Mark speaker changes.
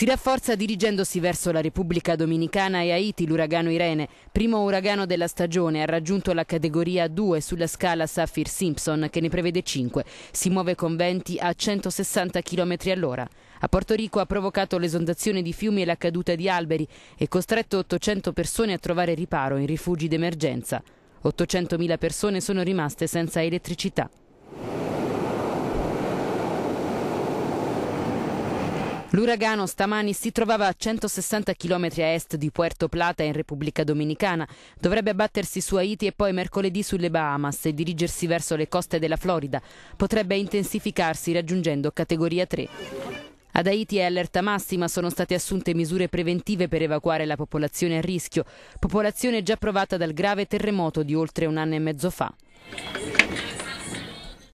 Speaker 1: Si rafforza dirigendosi verso la Repubblica Dominicana e Haiti l'uragano Irene, primo uragano della stagione, ha raggiunto la categoria 2 sulla scala Saffir-Simpson che ne prevede 5. Si muove con venti a 160 km all'ora. A Porto Rico ha provocato l'esondazione di fiumi e la caduta di alberi e costretto 800 persone a trovare riparo in rifugi d'emergenza. 800.000 persone sono rimaste senza elettricità. L'uragano stamani si trovava a 160 km a est di Puerto Plata in Repubblica Dominicana. Dovrebbe abbattersi su Haiti e poi mercoledì sulle Bahamas e dirigersi verso le coste della Florida. Potrebbe intensificarsi raggiungendo categoria 3. Ad Haiti è allerta massima, sono state assunte misure preventive per evacuare la popolazione a rischio, popolazione già provata dal grave terremoto di oltre un anno e mezzo fa.